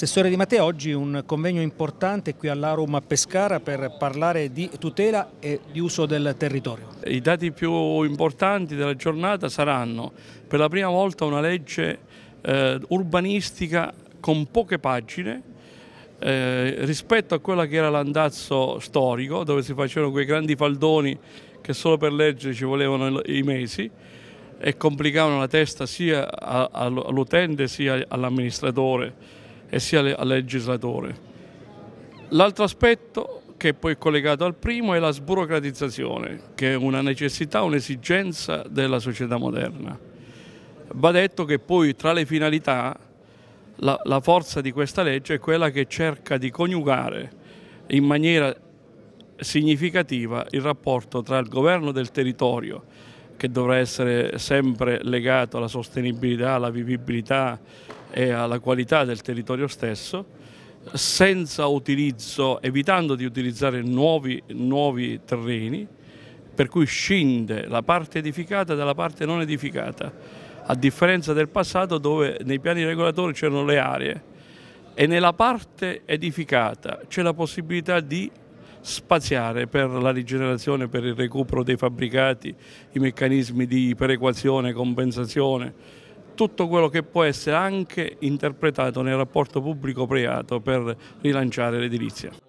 Assessore Di Matteo, oggi un convegno importante qui all'Arum a Pescara per parlare di tutela e di uso del territorio. I dati più importanti della giornata saranno per la prima volta una legge eh, urbanistica con poche pagine eh, rispetto a quella che era l'andazzo storico dove si facevano quei grandi faldoni che solo per leggere ci volevano i mesi e complicavano la testa sia all'utente sia all'amministratore e sia al legislatore. L'altro aspetto che è poi collegato al primo è la sburocratizzazione, che è una necessità, un'esigenza della società moderna. Va detto che poi tra le finalità la, la forza di questa legge è quella che cerca di coniugare in maniera significativa il rapporto tra il governo del territorio, che dovrà essere sempre legato alla sostenibilità, alla vivibilità, e alla qualità del territorio stesso senza utilizzo, evitando di utilizzare nuovi, nuovi terreni per cui scinde la parte edificata dalla parte non edificata a differenza del passato dove nei piani regolatori c'erano le aree e nella parte edificata c'è la possibilità di spaziare per la rigenerazione, per il recupero dei fabbricati, i meccanismi di perequazione, compensazione, tutto quello che può essere anche interpretato nel rapporto pubblico-privato per rilanciare l'edilizia.